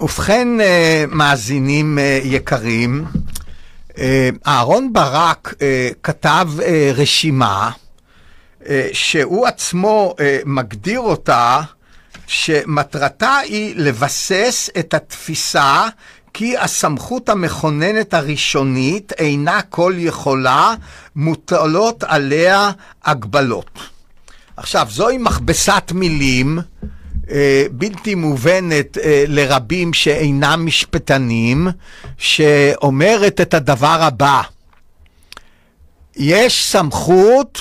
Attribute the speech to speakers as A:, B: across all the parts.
A: ובכן, אה, מאזינים אה, יקרים, אה, אהרון ברק כתב רשימה שהוא עצמו מגדיר אותה שמטרתה היא לבסס את התפיסה כי הסמכות המכוננת הראשונית אינה כל יכולה, מוטלות עליה הגבלות. עכשיו, זוהי מכבסת מילים אה, בלתי מובנת אה, לרבים שאינם משפטנים, שאומרת את הדבר הבא: יש סמכות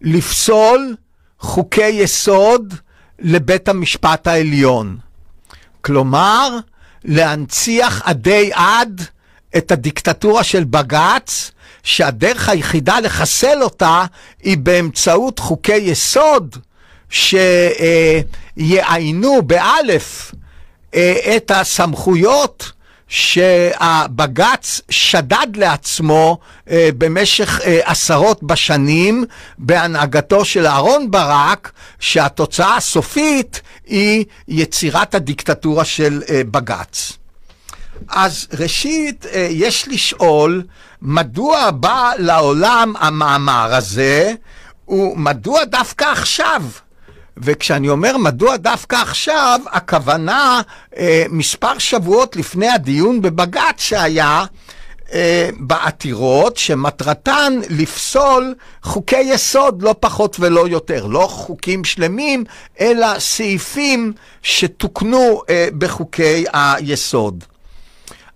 A: לפסול חוקי יסוד לבית המשפט העליון. כלומר, להנציח עדי עד את הדיקטטורה של בג"ץ, שהדרך היחידה לחסל אותה היא באמצעות חוקי יסוד שיעיינו באלף אה, את הסמכויות שהבג"ץ שדד לעצמו אה, במשך אה, עשרות בשנים בהנהגתו של אהרן ברק, שהתוצאה הסופית היא יצירת הדיקטטורה של אה, בג"ץ. אז ראשית, אה, יש לשאול מדוע בא לעולם המאמר הזה, ומדוע דווקא עכשיו? וכשאני אומר מדוע דווקא עכשיו, הכוונה אה, מספר שבועות לפני הדיון בבג"ץ שהיה, אה, בעתירות שמטרתן לפסול חוקי יסוד לא פחות ולא יותר, לא חוקים שלמים, אלא סעיפים שתוקנו אה, בחוקי היסוד.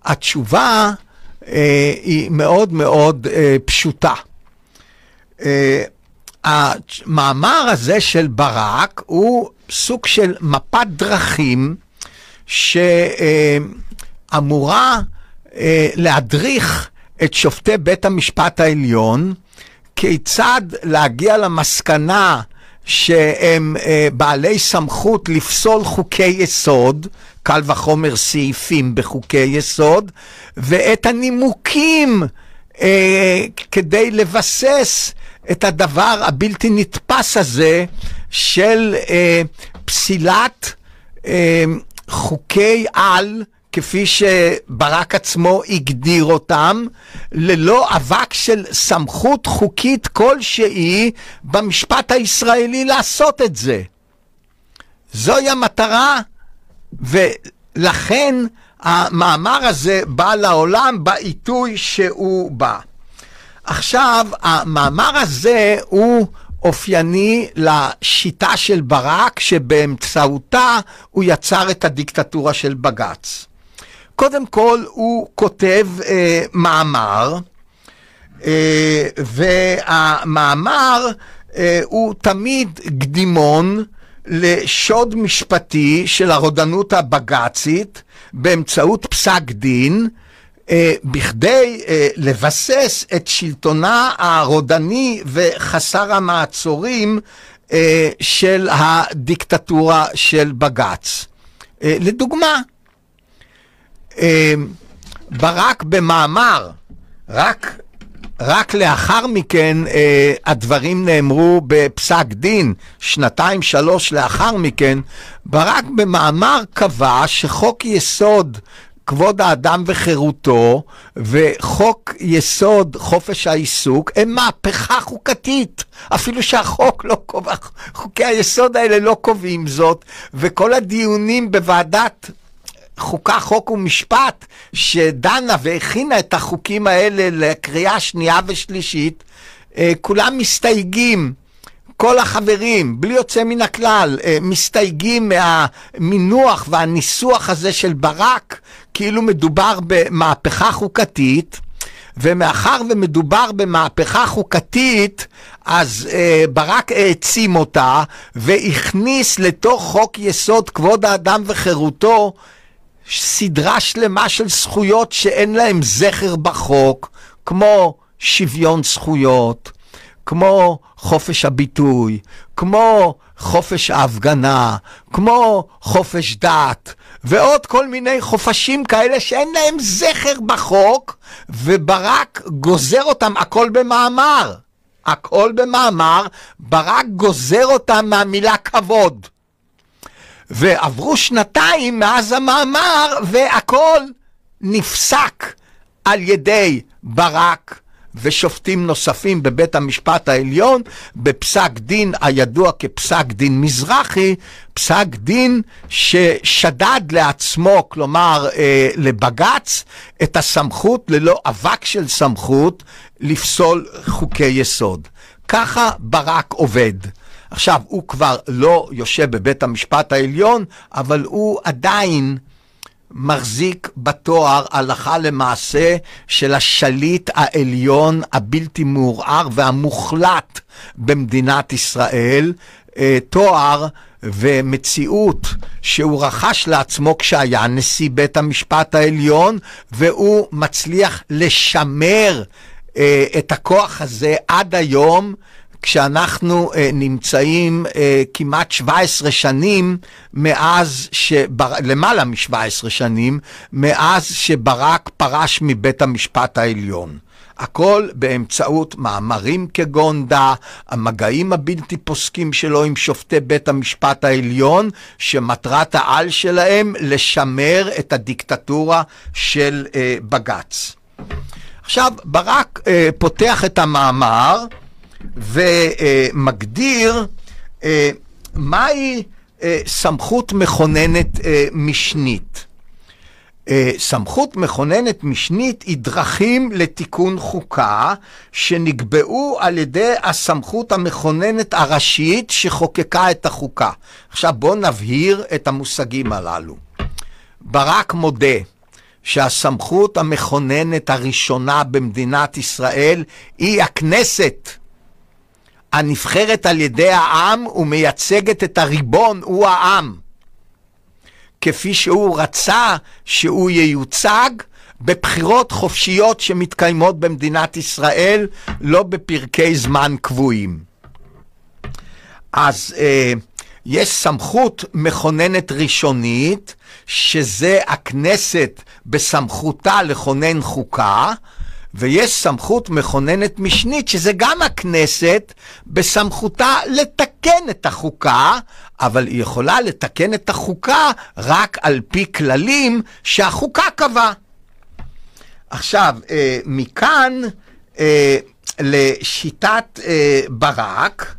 A: התשובה אה, היא מאוד מאוד אה, פשוטה. אה, המאמר הזה של ברק הוא סוג של מפת דרכים שאמורה אה, להדריך את שופטי בית המשפט העליון כיצד להגיע למסקנה שהם אה, בעלי סמכות לפסול חוקי יסוד, קל וחומר סעיפים בחוקי יסוד, ואת הנימוקים אה, כדי לבסס את הדבר הבלתי נתפס הזה של אה, פסילת אה, חוקי על. כפי שברק עצמו הגדיר אותם, ללא אבק של סמכות חוקית כלשהי במשפט הישראלי לעשות את זה. זוהי המטרה, ולכן המאמר הזה בא לעולם בעיתוי שהוא בא. עכשיו, המאמר הזה הוא אופייני לשיטה של ברק, שבאמצעותה הוא יצר את הדיקטטורה של בג"ץ. קודם כל, הוא כותב אה, מאמר, אה, והמאמר אה, הוא תמיד קדימון לשוד משפטי של הרודנות הבג"צית באמצעות פסק דין. אה, בכדי אה, לבסס את שלטונה הרודני וחסר המעצורים אה, של הדיקטטורה של בג"ץ. אה, לדוגמה, אה, ברק במאמר, רק רק לאחר מכן אה, הדברים נאמרו בפסק דין, שנתיים שלוש לאחר מכן, ברק במאמר קבע שחוק יסוד כבוד האדם וחירותו וחוק יסוד חופש העיסוק הם מהפכה חוקתית. אפילו שהחוק לא קובע, חוקי היסוד האלה לא קובעים זאת, וכל הדיונים בוועדת חוקה, חוק ומשפט, שדנה והכינה את החוקים האלה לקריאה שנייה ושלישית, אה, כולם מסתייגים. כל החברים, בלי יוצא מן הכלל, אה, מסתייגים מהמינוח והניסוח הזה של ברק, כאילו מדובר במהפכה חוקתית, ומאחר ומדובר במהפכה חוקתית, אז אה, ברק העצים אותה והכניס לתוך חוק יסוד כבוד האדם וחירותו סדרה שלמה של זכויות שאין להן זכר בחוק, כמו שוויון זכויות, כמו חופש הביטוי, כמו חופש ההפגנה, כמו חופש דת, ועוד כל מיני חופשים כאלה שאין להם זכר בחוק, וברק גוזר אותם הכל במאמר. הכל במאמר, ברק גוזר אותם מהמילה כבוד. ועברו שנתיים מאז המאמר, והכל נפסק על ידי ברק ושופטים נוספים בבית המשפט העליון בפסק דין הידוע כפסק דין מזרחי, פסק דין ששדד לעצמו, כלומר אה, לבג"ץ, את הסמכות ללא אבק של סמכות לפסול חוקי יסוד. ככה ברק עובד. עכשיו, הוא כבר לא יושב בבית המשפט העליון, אבל הוא עדיין... מחזיק בתואר הלכה למעשה של השליט העליון הבלתי מעורער והמוחלט במדינת ישראל, אה, תואר ומציאות שהוא רכש לעצמו כשהיה נשיא בית המשפט העליון, והוא מצליח לשמר אה, את הכוח הזה עד היום. כשאנחנו אה, נמצאים אה, כמעט 17 שנים מאז, שבר... למעלה מ-17 שנים, מאז שברק פרש מבית המשפט העליון. הכל באמצעות מאמרים כגונדה, המגעים הבלתי פוסקים שלו עם שופטי בית המשפט העליון, שמטרת העל שלהם לשמר את הדיקטטורה של אה, בג"ץ. עכשיו, ברק אה, פותח את המאמר, ומגדיר אה, מהי אה, סמכות מכוננת אה, משנית. סמכות מכוננת משנית היא דרכים לתיקון חוקה שנקבעו על ידי הסמכות המכוננת הראשית שחוקקה את החוקה. עכשיו בואו נבהיר את המושגים הללו. ברק מודה שהסמכות המכוננת הראשונה במדינת ישראל היא הכנסת. הנבחרת על ידי העם ומייצגת את הריבון, הוא העם. כפי שהוא רצה שהוא ייוצג בבחירות חופשיות שמתקיימות במדינת ישראל, לא בפרקי זמן קבועים. אז אה, יש סמכות מכוננת ראשונית, שזה הכנסת בסמכותה לכונן חוקה, ויש סמכות מכוננת משנית, שזה גם הכנסת, בסמכותה לתקן את החוקה, אבל היא יכולה לתקן את החוקה רק על פי כללים שהחוקה קבעה. עכשיו, אה, מכאן אה, לשיטת אה, ברק,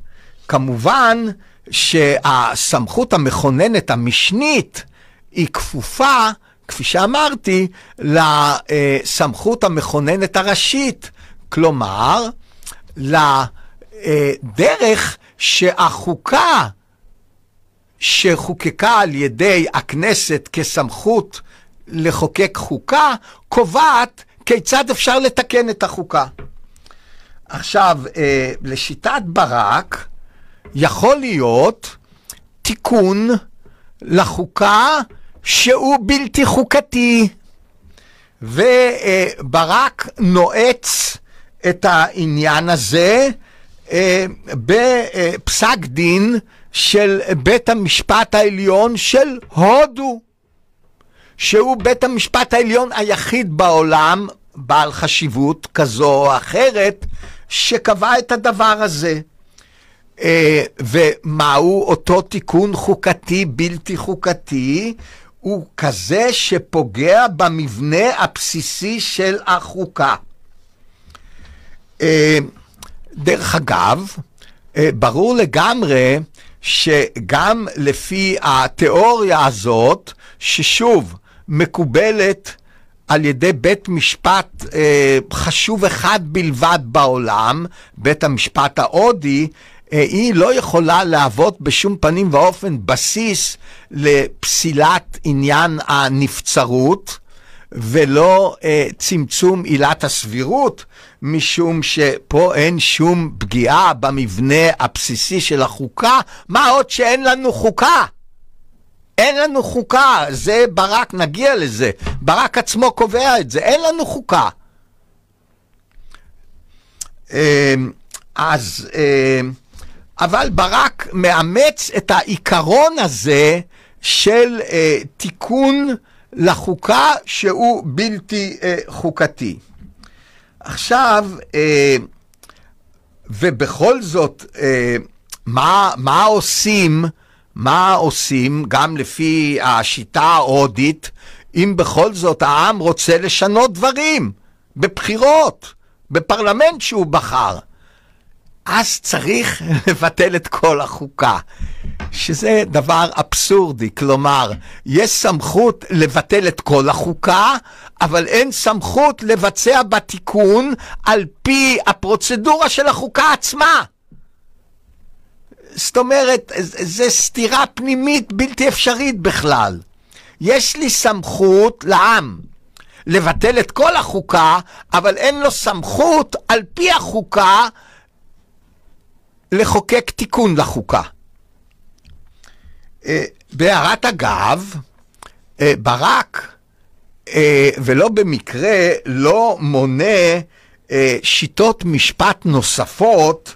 A: כמובן שהסמכות המכוננת המשנית היא כפופה כפי שאמרתי, לסמכות המכוננת הראשית, כלומר, לדרך שהחוקה שחוקקה על ידי הכנסת כסמכות לחוקק חוקה, קובעת כיצד אפשר לתקן את החוקה. עכשיו, אה, לשיטת ברק, יכול להיות תיקון לחוקה שהוא בלתי חוקתי, וברק נועץ את העניין הזה אה, בפסק דין של בית המשפט העליון של הודו, שהוא בית המשפט העליון היחיד בעולם, בעל חשיבות כזו או אחרת, שקבע את הדבר הזה. אה, ומהו אותו תיקון חוקתי בלתי חוקתי? הוא כזה שפוגע במבנה הבסיסי של החוקה. אה, דרך אגב, אה, ברור לגמרי שגם לפי התיאוריה הזאת, ששוב, מקובלת על ידי בית משפט אה, חשוב אחד בלבד בעולם, בית המשפט ההודי, היא לא יכולה להוות בשום פנים ואופן בסיס לפסילת עניין הנבצרות. ולא אה, צמצום עילת הסבירות, משום שפה אין שום פגיעה במבנה הבסיסי של החוקה, מה עוד שאין לנו חוקה. אין לנו חוקה, זה ברק, נגיע לזה. ברק עצמו קובע את זה, אין לנו חוקה. אה, אז... אה, אבל ברק מאמץ את העיקרון הזה של אה, תיקון לחוקה שהוא בלתי אה, חוקתי. עכשיו, אה, ובכל זאת, אה, מה, מה עושים, מה עושים, גם לפי השיטה ההודית, אם בכל זאת העם רוצה לשנות דברים, בבחירות, בפרלמנט שהוא בחר. אז צריך לבטל את כל החוקה, שזה דבר אבסורדי. כלומר, יש סמכות לבטל את כל החוקה, אבל אין סמכות לבצע בתיקון על פי הפרוצדורה של החוקה עצמה. זאת אומרת, זו סתירה פנימית בלתי אפשרית בכלל. יש לי סמכות לעם לבטל את כל החוקה, אבל אין לו סמכות על פי החוקה לחוקק תיקון לחוקה. אה, בהערת אגב, אה, ברק, אה, ולא במקרה, לא מונה שיטות משפט נוספות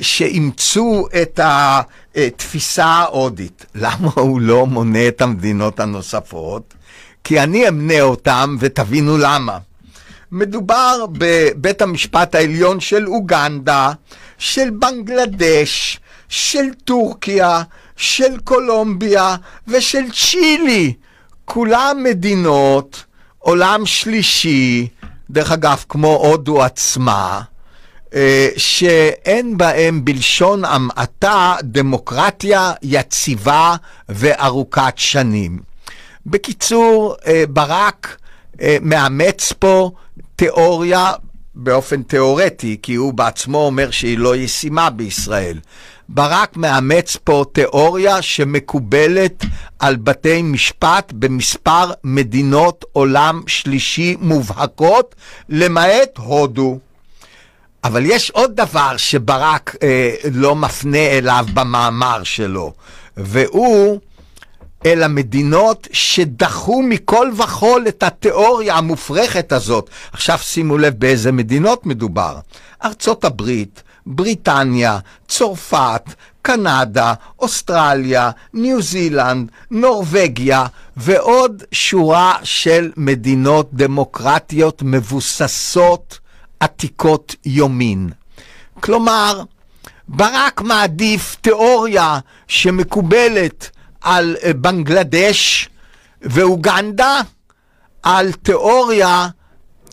A: שאימצו את התפיסה ההודית. למה הוא לא מונה את המדינות הנוספות? כי אני אמנה אותן ותבינו למה. מדובר בבית המשפט העליון של אוגנדה, של בנגלדש, של טורקיה, של קולומביה ושל צ'ילי. כולם מדינות, עולם שלישי, דרך אגב, כמו הודו עצמה, אה, שאין בהם בלשון המעטה דמוקרטיה יציבה וארוכת שנים. בקיצור, אה, ברק אה, מאמץ פה תיאוריה באופן תיאורטי, כי הוא בעצמו אומר שהיא לא ישימה בישראל. ברק מאמץ פה תיאוריה שמקובלת על בתי משפט במספר מדינות עולם שלישי מובהקות, למעט הודו. אבל יש עוד דבר שברק אה, לא מפנה אליו במאמר שלו, והוא אל המדינות שדחו מכל וכול את התיאוריה המופרכת הזאת. עכשיו שימו לב באיזה מדינות מדובר. ארצות הברית, בריטניה, צרפת, קנדה, אוסטרליה, ניו זילנד, נורבגיה ועוד שורה של מדינות דמוקרטיות מבוססות עתיקות יומין. כלומר, ברק מעדיף תיאוריה שמקובלת על אה, בנגלדש ואוגנדה, על תיאוריה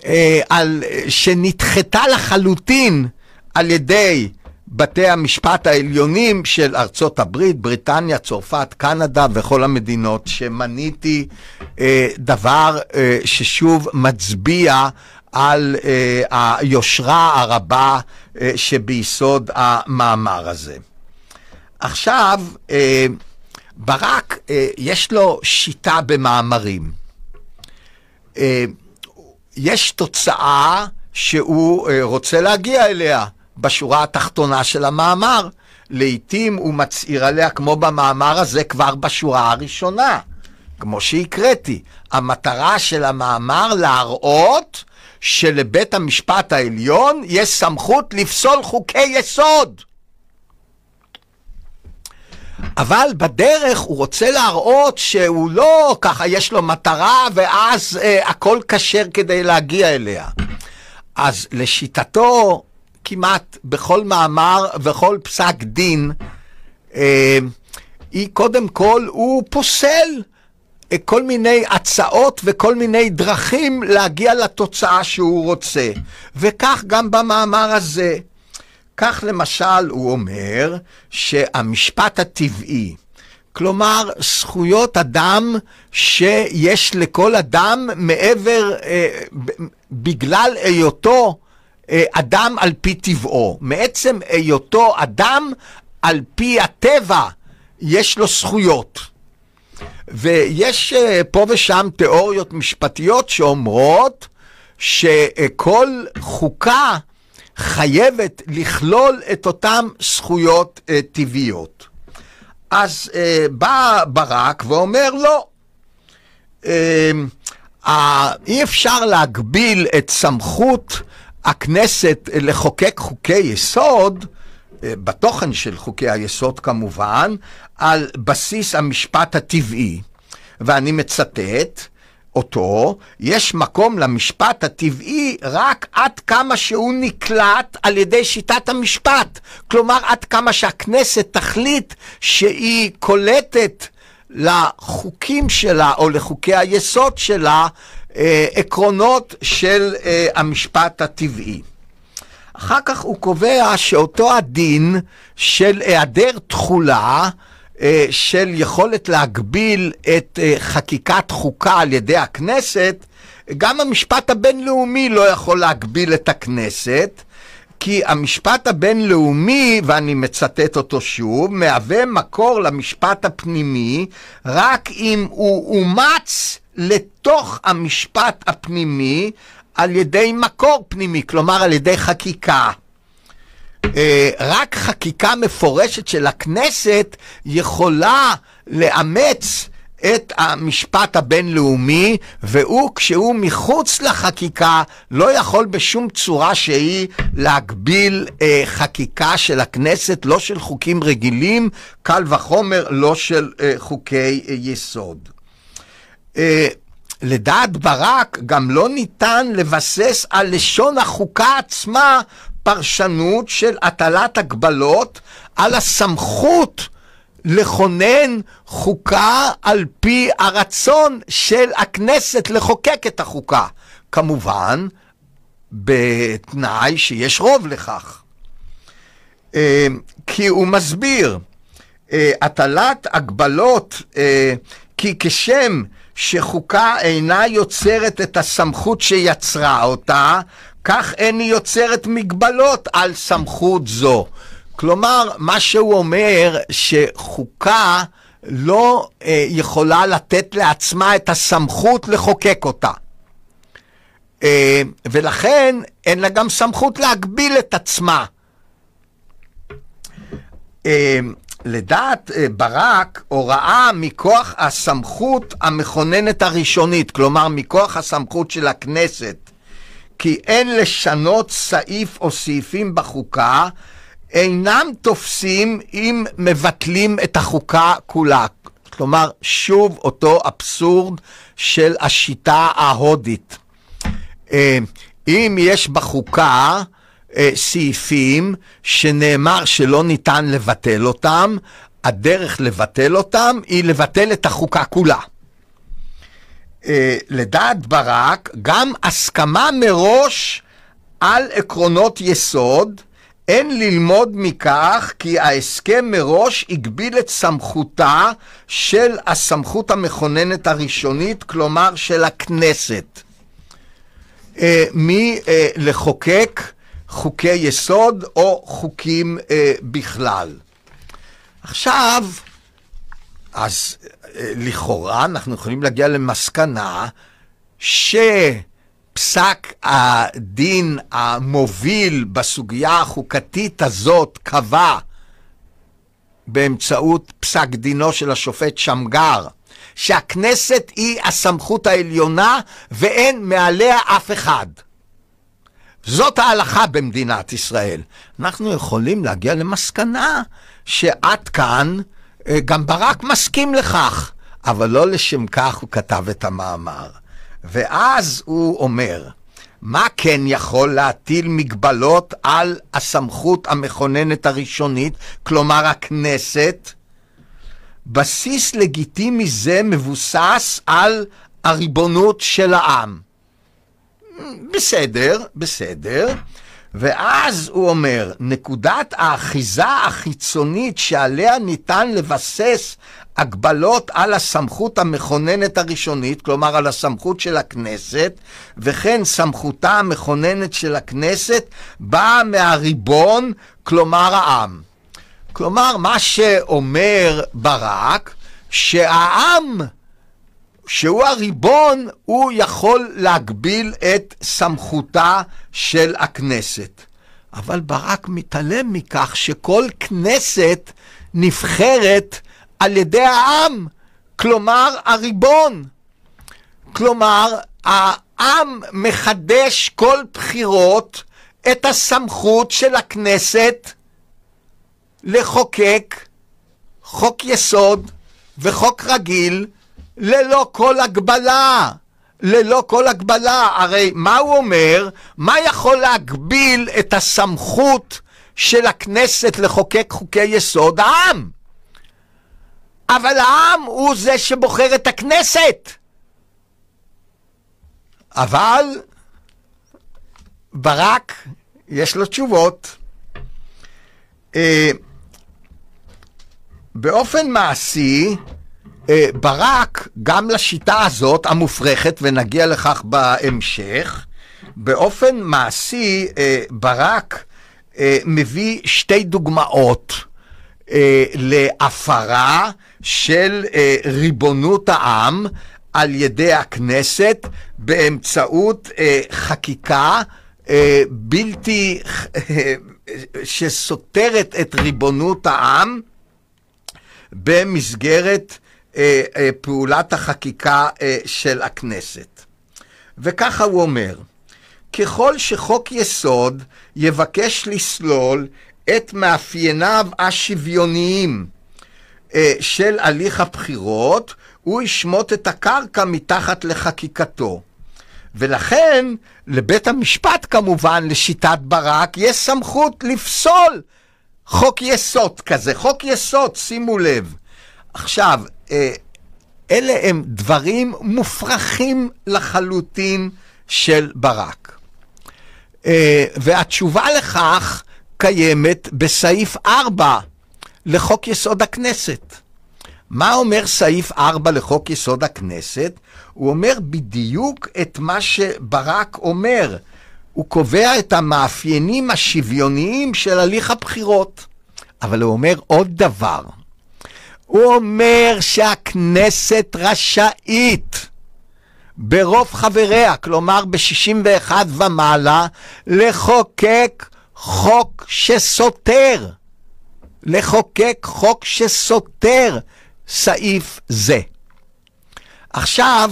A: אה, על, אה, שנדחתה לחלוטין על ידי בתי המשפט העליונים של ארצות הברית, בריטניה, צרפת, קנדה וכל המדינות שמניתי, דבר ששוב מצביע על היושרה הרבה שביסוד המאמר הזה. עכשיו, ברק, אה, יש לו שיטה במאמרים. אה, יש תוצאה שהוא אה, רוצה להגיע אליה בשורה התחתונה של המאמר. לעתים הוא מצהיר עליה, כמו במאמר הזה, כבר בשורה הראשונה, כמו שהקראתי. המטרה של המאמר להראות שלבית המשפט העליון יש סמכות לפסול חוקי יסוד. אבל בדרך הוא רוצה להראות שהוא לא ככה, יש לו מטרה, ואז אה, הכל כשר כדי להגיע אליה. אז לשיטתו, כמעט בכל מאמר, וכל פסק דין, אה, היא קודם כל, הוא פוסל אה, כל מיני הצעות וכל מיני דרכים להגיע לתוצאה שהוא רוצה. וכך גם במאמר הזה. כך למשל הוא אומר שהמשפט הטבעי, כלומר זכויות אדם שיש לכל אדם מעבר, אה, בגלל היותו אה, אדם על פי טבעו, מעצם היותו אדם על פי הטבע יש לו זכויות. ויש אה, פה ושם תיאוריות משפטיות שאומרות שכל חוקה חייבת לכלול את אותן זכויות אה, טבעיות. אז אה, בא ברק ואומר לא. אה, אי אפשר להגביל את סמכות הכנסת אה, לחוקק חוקי יסוד, אה, בתוכן של חוקי היסוד כמובן, על בסיס המשפט הטבעי. ואני מצטט, אותו, יש מקום למשפט הטבעי רק עד כמה שהוא נקלט על ידי שיטת המשפט. כלומר, עד כמה שהכנסת תחליט שהיא קולטת לחוקים שלה או לחוקי היסוד שלה אה, עקרונות של אה, המשפט הטבעי. אחר כך הוא קובע שאותו הדין של היעדר תכולה אה, של יכולת להגביל את אה, חקיקת חוקה על ידי הכנסת, גם המשפט הבינלאומי לא יכול להגביל את הכנסת. כי המשפט הבינלאומי, ואני מצטט אותו שוב, מהווה מקור למשפט הפנימי רק אם הוא אומץ לתוך המשפט הפנימי על ידי מקור פנימי, כלומר על ידי חקיקה. אה, רק חקיקה מפורשת של הכנסת יכולה לאמץ את המשפט הבינלאומי, והוא, כשהוא מחוץ לחקיקה, לא יכול בשום צורה שהיא להגביל אה, חקיקה של הכנסת, לא של חוקים רגילים, קל וחומר לא של אה, חוקי אה, יסוד. אה, לדעת ברק, גם לא ניתן לבסס על לשון החוקה עצמה פרשנות של הטלת הגבלות על הסמכות לכונן חוקה על פי הרצון של הכנסת לחוקק את החוקה. כמובן, בתנאי שיש רוב לכך. אה, כי הוא מסביר, אה, הטלת הגבלות, אה, כי כשם שחוקה אינה יוצרת את הסמכות שיצרה אותה, כך אין היא יוצרת מגבלות על סמכות זו. כלומר, מה שהוא אומר, שחוקה לא אה, יכולה לתת לעצמה את הסמכות לחוקק אותה. אה, ולכן אין לה גם סמכות להגביל את עצמה. אה, לדעת אה, ברק, הוראה מכוח הסמכות המכוננת הראשונית, כלומר מכוח הסמכות של הכנסת, כי אין לשנות סעיף או סעיפים בחוקה, אינם תופסים אם מבטלים את החוקה כולה. כלומר, שוב אותו אבסורד של השיטה ההודית. אה, אם יש בחוקה אה, סעיפים שנאמר שלא ניתן לבטל אותם, הדרך לבטל אותם היא לבטל את החוקה כולה. אה, לדעת ברק, גם הסכמה מראש על עקרונות יסוד, אין ללמוד מכך כי ההסכם מראש הגביל את סמכותה של הסמכות המכוננת הראשונית, כלומר של הכנסת. אה, מלחוקק אה, חוקי יסוד או חוקים בכלל. עכשיו, אז אה, לכאורה אנחנו יכולים להגיע למסקנה שפסק הדין המוביל בסוגיה החוקתית הזאת קבע באמצעות פסק דינו של השופט שמגר שהכנסת היא הסמכות העליונה ואין מעליה אף אחד. זאת ההלכה במדינת ישראל. אנחנו יכולים להגיע למסקנה שעד כאן אה, גם ברק מסכים לכך, אבל לא לשם כך הוא כתב את המאמר. ואז הוא אומר, מה כן יכול להטיל מגבלות על הסמכות המכוננת הראשונית, כלומר הכנסת? בסיס לגיטימי זה מבוסס על הריבונות של העם. בסדר, בסדר. ואז הוא אומר, נקודת האחיזה החיצונית שעליה ניתן לבסס הגבלות על הסמכות המכוננת הראשונית, כלומר על הסמכות של הכנסת, וכן סמכותה המכוננת של הכנסת באה מהריבון, כלומר העם. כלומר, מה שאומר ברק, שהעם שהוא הריבון, הוא יכול להגביל את סמכותה של הכנסת. אבל ברק מתעלם מכך שכל כנסת נבחרת על ידי העם, כלומר הריבון. כלומר, העם מחדש כל בחירות את הסמכות של הכנסת לחוקק חוק יסוד וחוק רגיל ללא כל הגבלה. ללא כל הגבלה. הרי מה הוא אומר? מה יכול להגביל את הסמכות של הכנסת לחוקק חוקי יסוד? העם. אבל העם הוא זה שבוחר את הכנסת. אבל ברק, יש לו תשובות. אה, באופן מעשי, אה, ברק, גם לשיטה הזאת, המופרכת, ונגיע לכך בהמשך, באופן מעשי, אה, ברק אה, מביא שתי דוגמאות אה, להפרה של אה, ריבונות העם על ידי הכנסת באמצעות אה, חקיקה אה, בלתי, אה, שסותרת את ריבונות העם במסגרת אה, אה, פעולת החקיקה אה, של הכנסת. וככה הוא אומר, ככל שחוק יסוד יבקש לסלול את מאפייניו השוויוניים של הליך הבחירות, הוא ישמוט את הקרקע מתחת לחקיקתו. ולכן, לבית המשפט כמובן, לשיטת ברק, יש סמכות לפסול חוק יסוד כזה. חוק יסוד, שימו לב. עכשיו, אה, אלה הם דברים מופרכים לחלוטין של ברק. אה, והתשובה לכך קיימת בסעיף 4 לחוק יסוד הכנסת. מה אומר סעיף 4 לחוק יסוד הכנסת? הוא אומר בדיוק את מה שברק אומר. הוא קובע את המאפיינים השוויוניים של הליך הבחירות. אבל הוא אומר עוד דבר. הוא אומר שהכנסת רשאית ברוב חבריה, כלומר ב-61 ומעלה, לחוקק חוק שסותר. לחוקק חוק שסותר סעיף זה. עכשיו,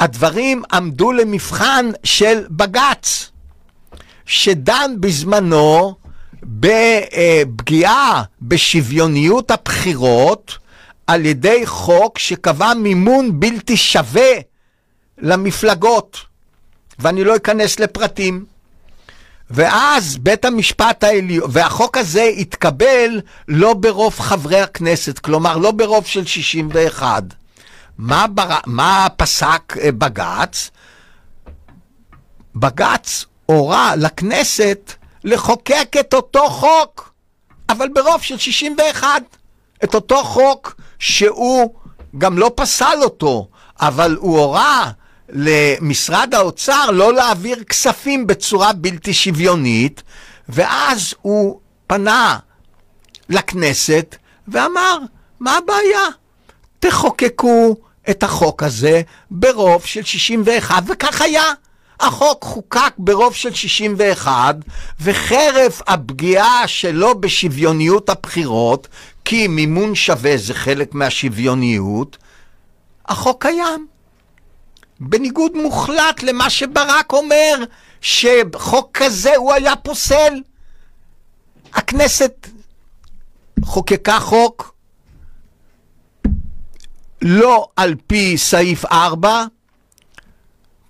A: הדברים עמדו למבחן של בג"ץ, שדן בזמנו בפגיעה בשוויוניות הבחירות על ידי חוק שקבע מימון בלתי שווה למפלגות, ואני לא אכנס לפרטים. ואז בית המשפט העליון, והחוק הזה התקבל לא ברוב חברי הכנסת, כלומר לא ברוב של 61. מה, בר... מה פסק אה, בג"ץ? בג"ץ הורה לכנסת לחוקק את אותו חוק, אבל ברוב של 61. את אותו חוק שהוא גם לא פסל אותו, אבל הוא הורה למשרד האוצר לא להעביר כספים בצורה בלתי שוויונית, ואז הוא פנה לכנסת ואמר, מה הבעיה? תחוקקו את החוק הזה ברוב של 61, וכך היה. החוק חוקק ברוב של 61, וחרף הפגיעה שלו בשוויוניות הבחירות, כי מימון שווה זה חלק מהשוויוניות, החוק קיים. בניגוד מוחלט למה שברק אומר, שחוק כזה הוא היה פוסל. הכנסת חוקקה חוק לא על פי סעיף 4,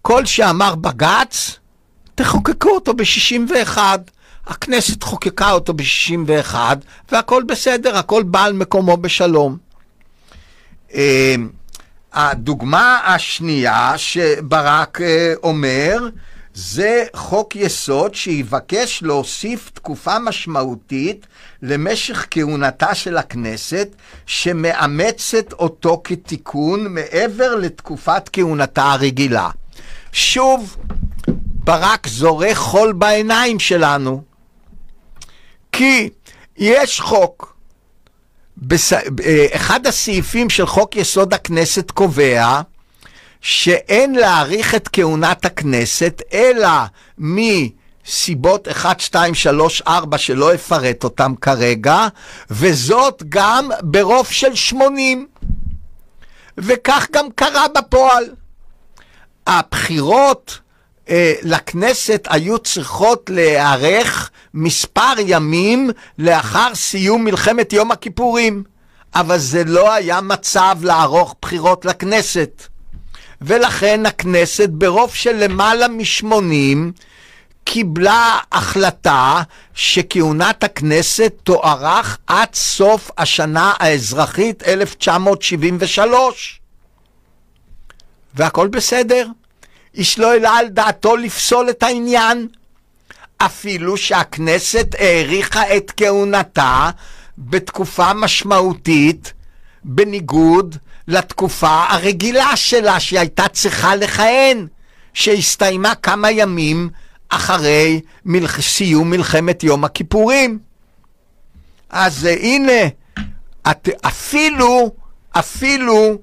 A: כל שאמר בג"ץ, תחוקקו אותו ב-61. הכנסת חוקקה אותו ב-61, והכל בסדר, הכל בא על מקומו בשלום. אמ, הדוגמה השנייה שברק אה, אומר, זה חוק יסוד שיבקש להוסיף תקופה משמעותית למשך כהונתה של הכנסת, שמאמצת אותו כתיקון מעבר לתקופת כהונתה הרגילה. שוב, ברק זורה חול בעיניים שלנו, כי יש חוק. בס... אה, אחד הסעיפים של חוק יסוד הכנסת קובע שאין להאריך את כהונת הכנסת, אלא מסיבות 1, 2, 3, 4, שלא אפרט אותם כרגע, וזאת גם ברוב של 80. וכך גם קרה בפועל. הבחירות אה, לכנסת היו צריכות להיערך מספר ימים לאחר סיום מלחמת יום הכיפורים, אבל זה לא היה מצב לערוך בחירות לכנסת. ולכן הכנסת ברוב של למעלה משמונים קיבלה החלטה שכהונת הכנסת תוארך עד סוף השנה האזרחית 1973. והכל בסדר. איש לא העלה על דעתו לפסול את העניין. אפילו שהכנסת האריכה את כהונתה בתקופה משמעותית, בניגוד לתקופה הרגילה שלה, שהיא הייתה צריכה לכהן, שהסתיימה כמה ימים אחרי מל... סיום מלחמת יום הכיפורים. אז אה, הנה, את... אפילו, אפילו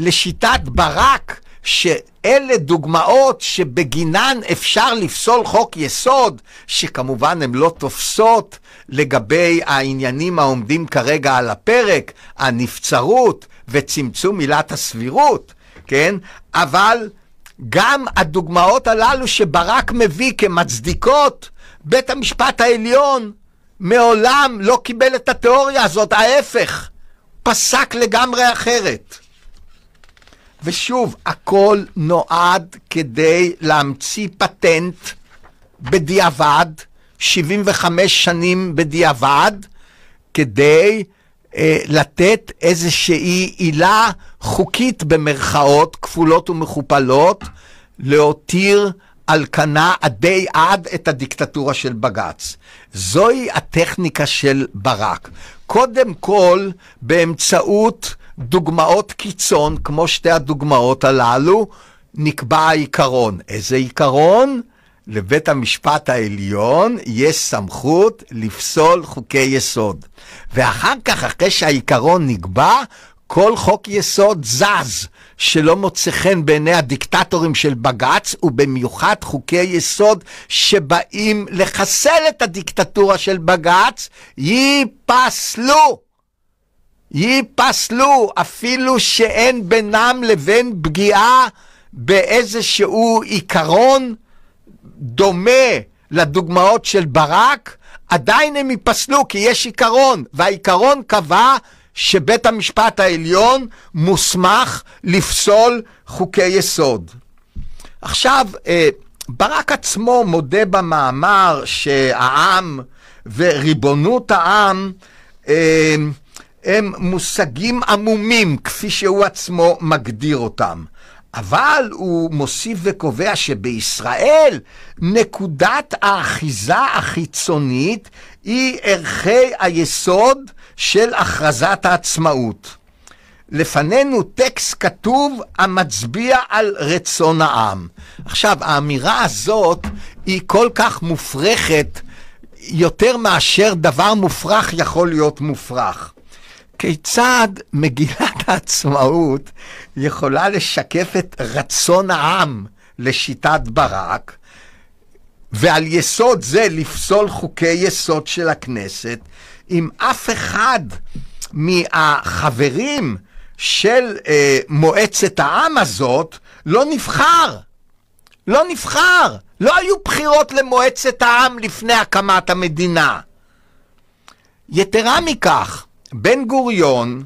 A: לשיטת ברק, שאלה דוגמאות שבגינן אפשר לפסול חוק יסוד, שכמובן הן לא תופסות לגבי העניינים העומדים כרגע על הפרק, הנבצרות וצמצום עילת הסבירות, כן? אבל גם הדוגמאות הללו שברק מביא כמצדיקות, בית המשפט העליון מעולם לא קיבל את התיאוריה הזאת, ההפך, פסק לגמרי אחרת. ושוב, הכל נועד כדי להמציא פטנט בדיעבד, 75 שנים בדיעבד, כדי אה, לתת איזושהי עילה חוקית במרכאות, כפולות ומכופלות, להותיר על כנה עדי עד את הדיקטטורה של בג"ץ. זוהי הטכניקה של ברק. קודם כל, באמצעות דוגמאות קיצון, כמו שתי הדוגמאות הללו, נקבע העיקרון. איזה עיקרון? לבית המשפט העליון יש סמכות לפסול חוקי יסוד. ואחר כך, אחרי שהעיקרון נקבע, כל חוק יסוד זז. שלא מוצא חן בעיני הדיקטטורים של בג"ץ, ובמיוחד חוקי יסוד שבאים לחסל את הדיקטטורה של בג"ץ, ייפסלו. ייפסלו, אפילו שאין בינם לבין פגיעה באיזשהו עיקרון דומה לדוגמאות של ברק, עדיין הם ייפסלו כי יש עיקרון, והעיקרון קבע שבית המשפט העליון מוסמך לפסול חוקי יסוד. עכשיו, אה, ברק עצמו מודה במאמר שהעם וריבונות העם אה, הם מושגים עמומים, כפי שהוא עצמו מגדיר אותם. אבל הוא מוסיף וקובע שבישראל נקודת האחיזה החיצונית היא ערכי היסוד של הכרזת העצמאות. לפנינו טקסט כתוב המצביע על רצון העם. עכשיו, האמירה הזאת היא כל כך מופרכת, יותר מאשר דבר מופרך יכול להיות מופרך. כיצד מגילת העצמאות יכולה לשקף את רצון העם לשיטת ברק, ועל יסוד זה לפסול חוקי יסוד של הכנסת, עם אף אחד מהחברים של אה, מועצת העם הזאת לא נבחר. לא נבחר. לא היו בחירות למועצת העם לפני הקמת המדינה. יתרה מכך, בן גוריון,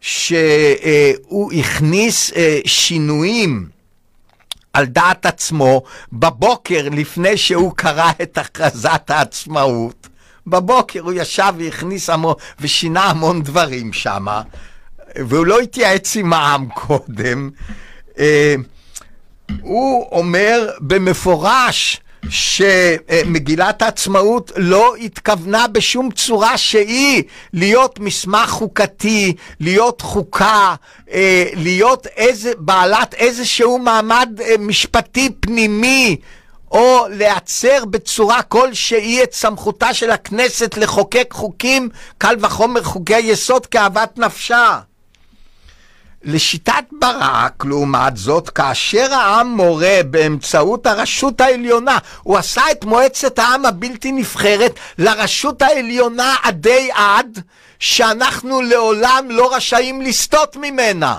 A: שהוא הכניס אה, שינויים על דעת עצמו בבוקר לפני שהוא קרא את הכרזת העצמאות, בבוקר הוא ישב והכניס המון, ושינה המון דברים שם, והוא לא התייעץ עם העם קודם. אה, הוא אומר במפורש שמגילת העצמאות לא התכוונה בשום צורה שהיא להיות מסמך חוקתי, להיות חוקה, אה, להיות איזה, בעלת איזשהו מעמד אה, משפטי פנימי. או להצר בצורה כלשהי את סמכותה של הכנסת לחוקק חוקים, קל וחומר חוקי יסוד כאוות נפשה. לשיטת ברק, לעומת זאת, כאשר העם מורה באמצעות הרשות העליונה, הוא עשה את מועצת העם הבלתי נבחרת לרשות העליונה עדי עד, שאנחנו לעולם לא רשאים לסטות ממנה.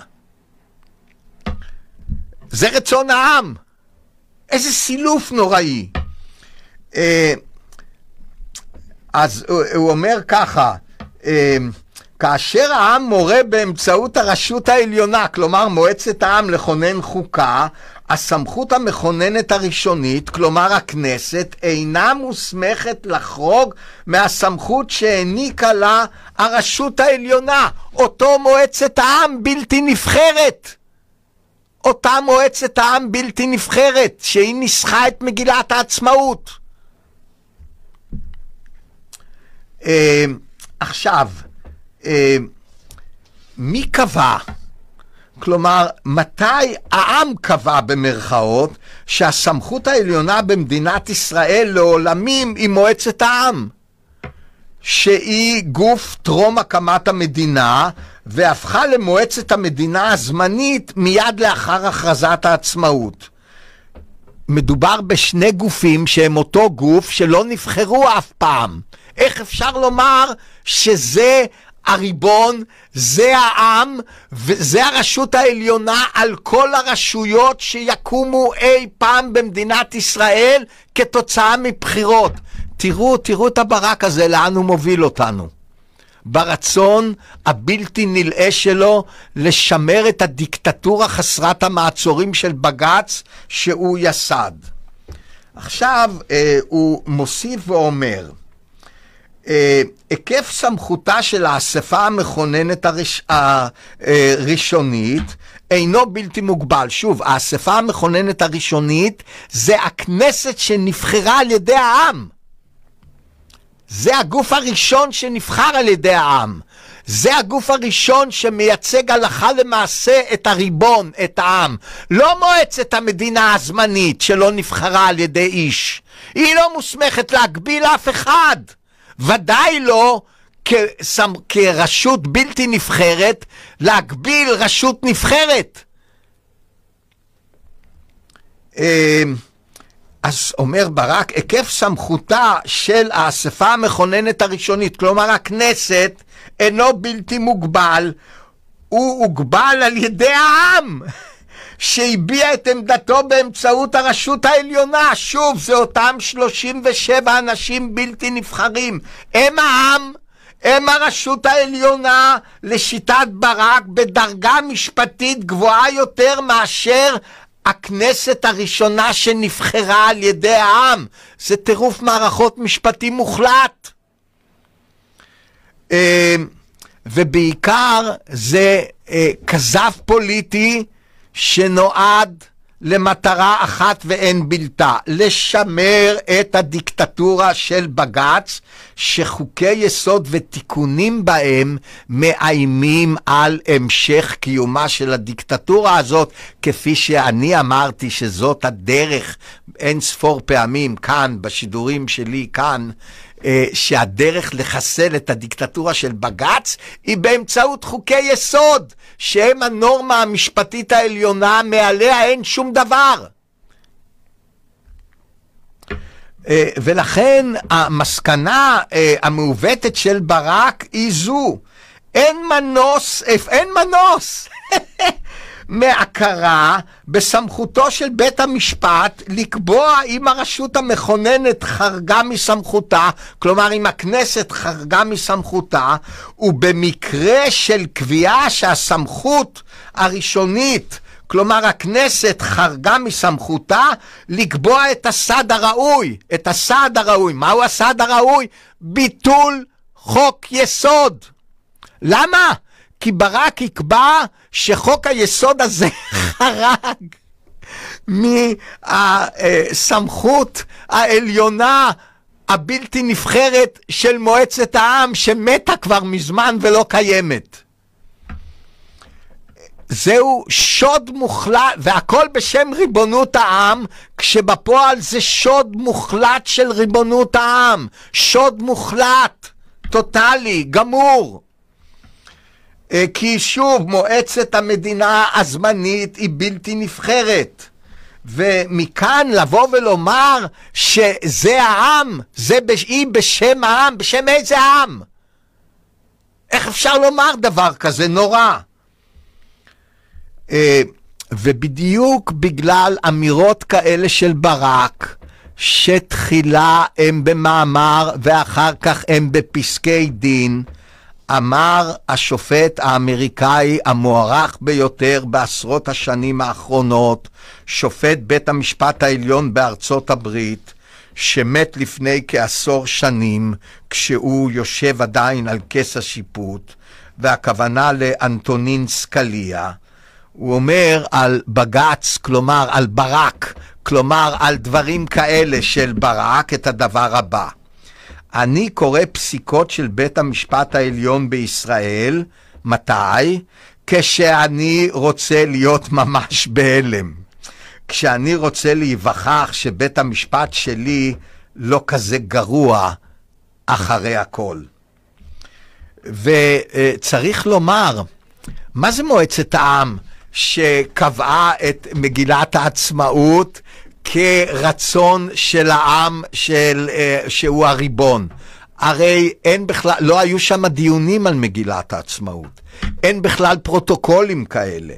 A: זה רצון העם. איזה סילוף נוראי. אה, אז הוא אומר ככה, אה, כאשר העם מורה באמצעות הרשות העליונה, כלומר מועצת העם לכונן חוקה, הסמכות המכוננת הראשונית, כלומר הכנסת, אינה מוסמכת לחרוג מהסמכות שהעניקה לה הרשות העליונה, אותו מועצת העם בלתי נבחרת. אותה מועצת העם בלתי נבחרת, שהיא ניסחה את מגילת העצמאות. אה, עכשיו, אה, מי קבע? כלומר, מתי העם קבע במרכאות שהסמכות העליונה במדינת ישראל לעולמים היא מועצת העם, שהיא גוף טרום הקמת המדינה, והפכה למועצת המדינה הזמנית מיד לאחר הכרזת העצמאות. מדובר בשני גופים שהם אותו גוף שלא נבחרו אף פעם. איך אפשר לומר שזה הריבון, זה העם, וזה הרשות העליונה על כל הרשויות שיקומו אי פעם במדינת ישראל כתוצאה מבחירות. תראו, תראו את הברק הזה, לאן הוא מוביל אותנו. ברצון הבלתי נלאה שלו לשמר את הדיקטטורה חסרת המעצורים של בג"ץ שהוא יסד. עכשיו אה, הוא מוסיף ואומר, אה, היקף סמכותה של האספה המכוננת הראש, הראשונית אה, אינו בלתי מוגבל. שוב, האספה המכוננת הראשונית זה הכנסת שנבחרה על ידי העם. זה הגוף הראשון שנבחר על ידי העם. זה הגוף הראשון שמייצג הלכה למעשה את הריבון, את העם. לא מועצת המדינה הזמנית שלא נבחרה על ידי איש. היא לא מוסמכת להגביל אף אחד. ודאי לא כסמ... כרשות בלתי נבחרת להגביל רשות נבחרת. אמ, אז אומר ברק, היקף סמכותה של האספה המכוננת הראשונית, כלומר הכנסת, אינו בלתי מוגבל, הוא הוגבל על ידי העם. שהביע את עמדתו באמצעות הרשות העליונה. שוב, זה אותם 37 אנשים בלתי נבחרים. הם העם, הם הרשות העליונה לשיטת ברק בדרגה משפטית גבוהה יותר מאשר הכנסת הראשונה שנבחרה על ידי העם. זה טירוף מערכות משפטי מוחלט. אה, ובעיקר זה אה, כזב פוליטי שנועד למטרה אחת ואין בלתה, לשמר את הדיקטטורה של בג"ץ, שחוקי יסוד ותיקונים בהם מאיימים על המשך קיומה של הדיקטטורה הזאת, כפי שאני אמרתי שזאת הדרך אין ספור פעמים כאן, בשידורים שלי כאן, אה, שהדרך לחסל את הדיקטטורה של בג"ץ היא באמצעות חוקי יסוד, שהם הנורמה המשפטית העליונה, מעליה אין שום דבר. אה, ולכן המסקנה אה, המעוותת של ברק היא זו, אין מנוס, אין מנוס מהכרה בסמכותו של בית המשפט לקבוע אם הרשות המכוננת חרגה מסמכותה, כלומר אם הכנסת חרגה מסמכותה, ובמקרה של קביעה שהסמכות הראשונית כלומר הכנסת חרגה מסמכותה לקבוע את הסעד הראוי, את הסעד הראוי. מהו הסעד הראוי? ביטול חוק יסוד. למה? כי ברק יקבע שחוק היסוד הזה חרג מהסמכות העליונה הבלתי נבחרת של מועצת העם שמתה כבר מזמן ולא קיימת. זהו שוד מוחלט, והכל בשם ריבונות העם, כשבפועל זה שוד מוחלט של ריבונות העם. שוד מוחלט, טוטאלי, גמור. אה, כי שוב, מועצת המדינה הזמנית היא בלתי נבחרת. ומכאן לבוא ולומר שזה העם, זה בש... היא בשם העם, בשם איזה עם? איך אפשר לומר דבר כזה נורא? אה, ובדיוק בגלל אמירות כאלה של ברק, שתחילה הם במאמר ואחר כך הם בפסקי דין, אמר השופט האמריקאי המוערך ביותר בעשרות השנים האחרונות, שופט בית המשפט העליון בארצות הברית, שמת לפני כעשור שנים, כשהוא יושב עדיין על כס השיפוט, והכוונה לאנטונין סקליה. הוא אומר על בג"ץ, כלומר על ברק, כלומר על דברים כאלה של ברק, את הדבר הבא. אני קורא פסיקות של בית המשפט העליון בישראל, מתי? כשאני רוצה להיות ממש בהלם. כשאני רוצה להיווכח שבית המשפט שלי לא כזה גרוע אחרי הכל. וצריך לומר, מה זה מועצת העם שקבעה את מגילת העצמאות כרצון של העם של, אה, שהוא הריבון. הרי אין בכלל, לא היו שם דיונים על מגילת העצמאות. אין בכלל פרוטוקולים כאלה.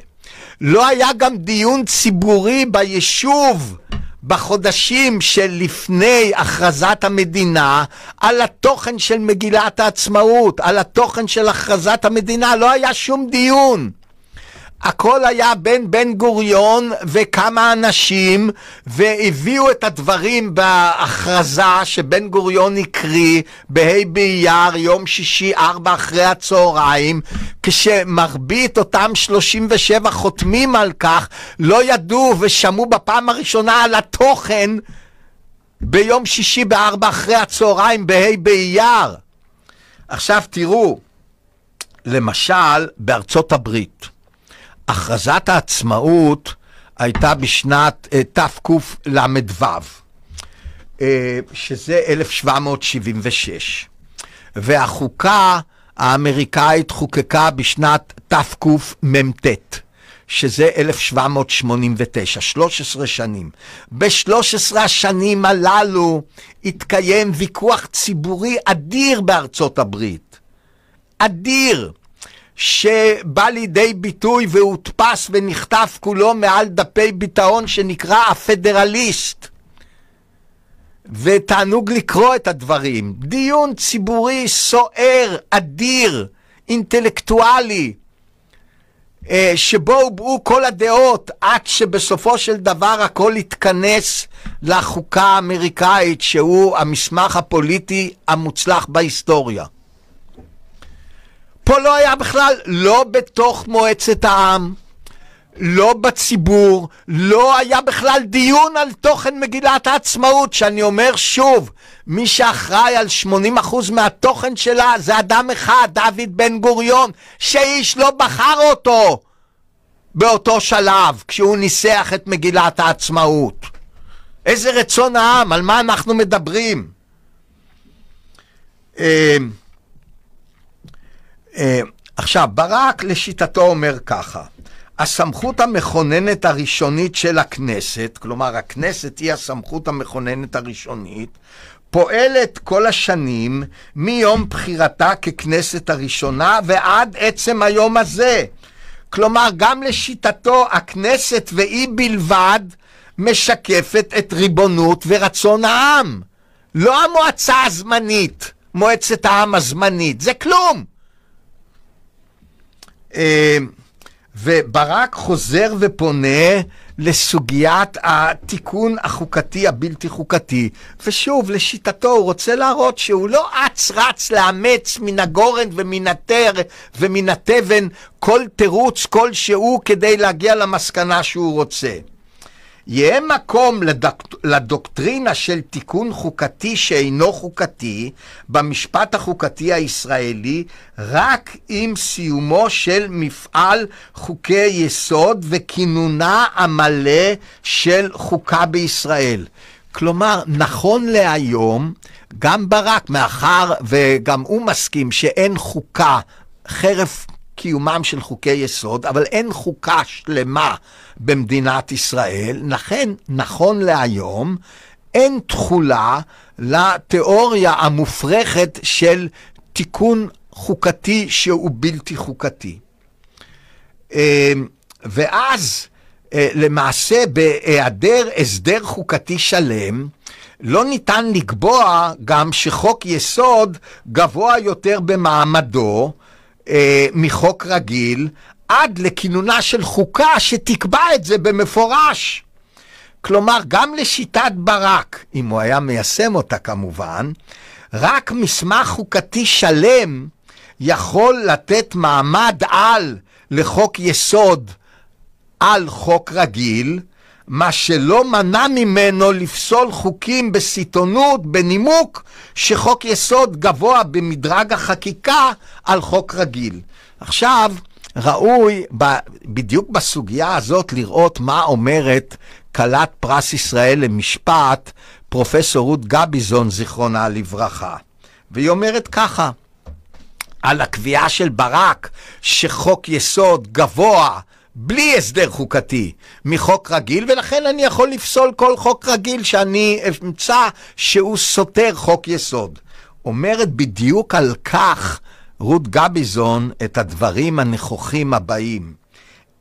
A: לא היה גם דיון ציבורי ביישוב בחודשים שלפני הכרזת המדינה על התוכן של מגילת העצמאות, על התוכן של הכרזת המדינה, לא היה שום דיון. הכל היה בין בן גוריון וכמה אנשים, והביאו את הדברים בהכרזה שבן גוריון הקריא בה' באייר, יום שישי, ארבע אחרי הצהריים, כשמרבית אותם 37 חותמים על כך, לא ידעו ושמעו בפעם הראשונה על התוכן ביום שישי בארבע אחרי הצהריים בה' באייר. עכשיו תראו, למשל, בארצות הברית. הכרזת העצמאות הייתה בשנת אה, תקל"ו, אה, שזה 1776, והחוקה האמריקאית חוקקה בשנת תקמ"ט. שזה 1789, 13 שנים. ב-13 השנים הללו התקיים ויכוח ציבורי אדיר בארצות הברית. אדיר. שבא לידי ביטוי והודפס ונכתב כולו מעל דפי ביטאון שנקרא הפדרליסט. ותענוג לקרוא את הדברים. דיון ציבורי סוער, אדיר, אינטלקטואלי, אה, שבו הובעו כל הדעות, עד שבסופו של דבר הכל התכנס לחוקה האמריקאית, שהוא המסמך הפוליטי המוצלח בהיסטוריה. פה לא היה בכלל, לא בתוך מועצת העם, לא בציבור, לא היה בכלל דיון על תוכן מגילת העצמאות, שאני אומר שוב, מי שאחראי על 80% מהתוכן שלה זה אדם אחד, דוד בן גוריון, שאיש לא בחר אותו באותו שלב, כשהוא ניסח את מגילת העצמאות. איזה רצון העם, על מה אנחנו מדברים? אמ, אה, עכשיו, ברק לשיטתו אומר ככה, הסמכות המכוננת הראשונית של הכנסת, כלומר הכנסת היא הסמכות המכוננת הראשונית, פועלת כל השנים מיום בחירתה ככנסת הראשונה ועד עצם היום הזה. כלומר, גם לשיטתו, הכנסת והיא בלבד משקפת את ריבונות ורצון העם. לא המועצה הזמנית, מועצת העם הזמנית, זה כלום. אמ, וברק חוזר ופונה לסוגיית התיקון החוקתי הבלתי חוקתי. ושוב, לשיטתו הוא רוצה להראות שהוא לא אץ רץ לאמץ מן הגורן ומן התר ומן התבן כל תירוץ כלשהו כדי להגיע למסקנה שהוא רוצה. יהיה מקום לדוק... לדוקטרינה של תיקון חוקתי שאינו חוקתי במשפט החוקתי הישראלי רק עם סיומו של מפעל חוקי יסוד וכינונה המלא של חוקה בישראל. כלומר, נכון להיום, גם ברק, מאחר וגם הוא מסכים שאין חוקה חרף קיומם של חוקי יסוד, אבל אין חוקה שלמה במדינת ישראל, לכן נכון להיום אין תכולה לתיאוריה המופרכת של תיקון חוקתי שהוא בלתי חוקתי. אה, ואז אה, למעשה בהיעדר הסדר חוקתי שלם, לא ניתן לקבוע גם שחוק יסוד גבוה יותר במעמדו אה, מחוק רגיל, עד לכינונה של חוקה שתקבע את זה במפורש. כלומר, גם לשיטת ברק, אם הוא היה מיישם אותה כמובן, רק מסמך חוקתי שלם יכול לתת מעמד על לחוק יסוד על חוק רגיל, מה שלא מנע ממנו לפסול חוקים בסיטונות, בנימוק שחוק יסוד גבוה במדרג החקיקה על חוק רגיל. עכשיו, ראוי ב, בדיוק בסוגיה הזאת לראות מה אומרת כלת פרס ישראל למשפט, פרופסור רות גביזון, זיכרונה לברכה. והיא אומרת ככה, על הקביעה של ברק שחוק יסוד גבוה בלי הסדר חוקתי מחוק רגיל, ולכן אני יכול לפסול כל חוק רגיל שאני אמצא שהוא סותר חוק יסוד. אומרת בדיוק על כך רות גביזון את הדברים הנכוחים הבאים: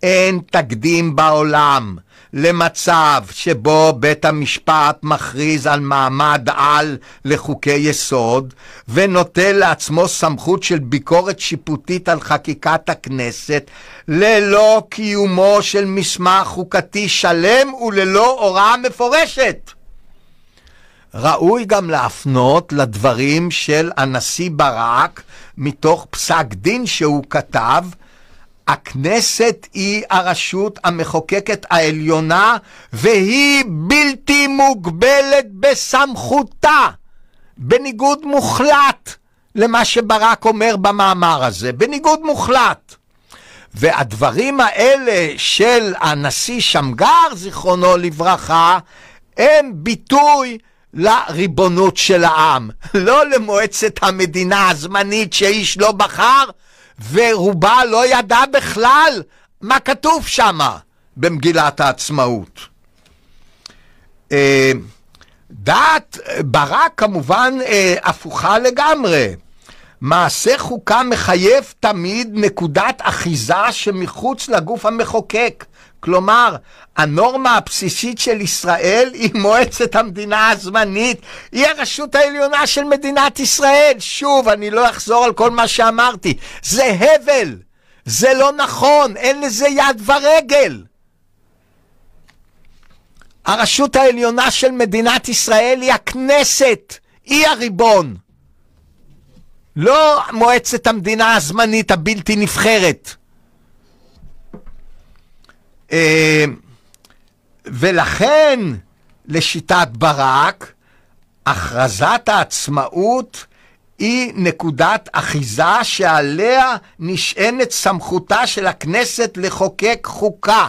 A: אין תקדים בעולם למצב שבו בית המשפט מכריז על מעמד על לחוקי יסוד ונוטל לעצמו סמכות של ביקורת שיפוטית על חקיקת הכנסת ללא קיומו של מסמך חוקתי שלם וללא הוראה מפורשת. ראוי גם להפנות לדברים של הנשיא ברק מתוך פסק דין שהוא כתב, הכנסת היא הרשות המחוקקת העליונה והיא בלתי מוגבלת בסמכותה, בניגוד מוחלט למה שברק אומר במאמר הזה, בניגוד מוחלט. והדברים האלה של הנשיא שמגר, זיכרונו לברכה, הם ביטוי לריבונות של העם, לא למועצת המדינה הזמנית שאיש לא בחר, ורובה לא ידע בכלל מה כתוב שם במגילת העצמאות. אה, דעת ברק כמובן אה, הפוכה לגמרי. מעשה חוקה מחייב תמיד נקודת אחיזה שמחוץ לגוף המחוקק, כלומר, הנורמה הבסיסית של ישראל היא מועצת המדינה הזמנית, היא הרשות העליונה של מדינת ישראל. שוב, אני לא אחזור על כל מה שאמרתי. זה הבל, זה לא נכון, אין לזה יד ורגל. הרשות העליונה של מדינת ישראל היא הכנסת, היא הריבון. לא מועצת המדינה הזמנית הבלתי נבחרת. אה, ולכן, לשיטת ברק, הכרזת העצמאות היא נקודת אחיזה שעליה נשענת סמכותה של הכנסת לחוקק חוקה,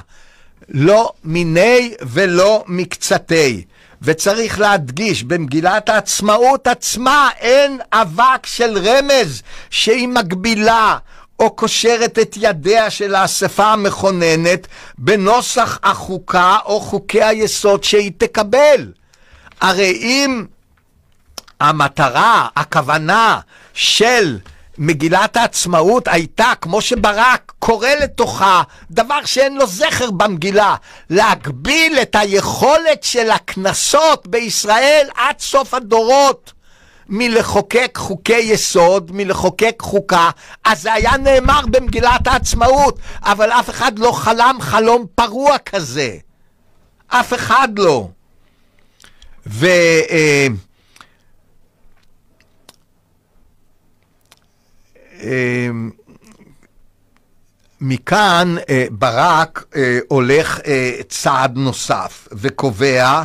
A: לא מיני ולא מקצתי. וצריך להדגיש, במגילת העצמאות עצמה אין אבק של רמז שהיא מגבילה או קושרת את ידיה של האספה המכוננת בנוסח החוקה או חוקי היסוד שהיא תקבל. הרי אם המטרה, הכוונה של מגילת העצמאות הייתה, כמו שברק קורא לתוכה, דבר שאין לו זכר במגילה, להגביל את היכולת של הכנסות בישראל עד סוף הדורות. מלחוקק חוקי יסוד, מלחוקק חוקה, אז זה היה נאמר במגילת העצמאות, אבל אף אחד לא חלם חלום פרוע כזה. אף אחד לא. ו... אה, אה, מכאן אה, ברק הולך צעד נוסף וקובע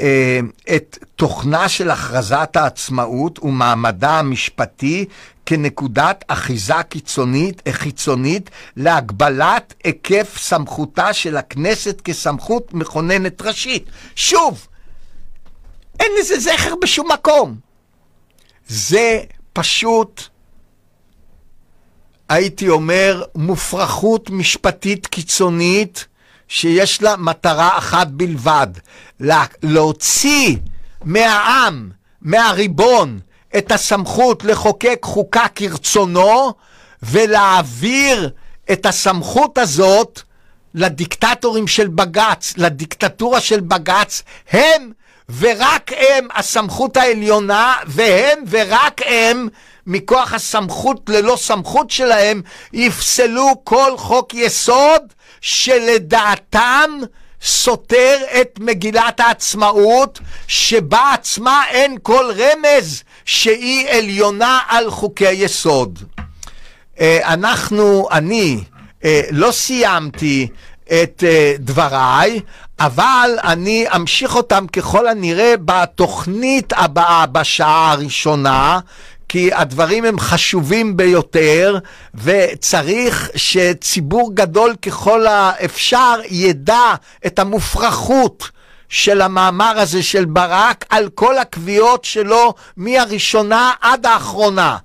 A: אה, את תוכנה של הכרזת העצמאות ומעמדה המשפטי כנקודת אחיזה קיצונית, חיצונית להגבלת היקף סמכותה של הכנסת כסמכות מכוננת ראשית. שוב, אין לזה זכר בשום מקום. זה פשוט, הייתי אומר, מופרכות משפטית קיצונית. שיש לה מטרה אחת בלבד, לה, להוציא מהעם, מהריבון, את הסמכות לחוקק חוקה כרצונו, ולהעביר את הסמכות הזאת לדיקטטורים של בג"ץ, לדיקטטורה של בג"ץ, הם ורק הם הסמכות העליונה, והם ורק הם, מכוח הסמכות ללא סמכות שלהם, יפסלו כל חוק יסוד שלדעתם סותר את מגילת העצמאות, שבה עצמה אין כל רמז שהיא עליונה על חוקי יסוד. אה, אנחנו, אני, אה, לא סיימתי את אה, דבריי, אבל אני אמשיך אותם ככל הנראה בתוכנית הבאה בשעה הראשונה, כי הדברים הם חשובים ביותר, וצריך שציבור גדול ככל האפשר ידע את המופרכות. של המאמר הזה של ברק על כל הקביעות שלו מהראשונה עד האחרונה.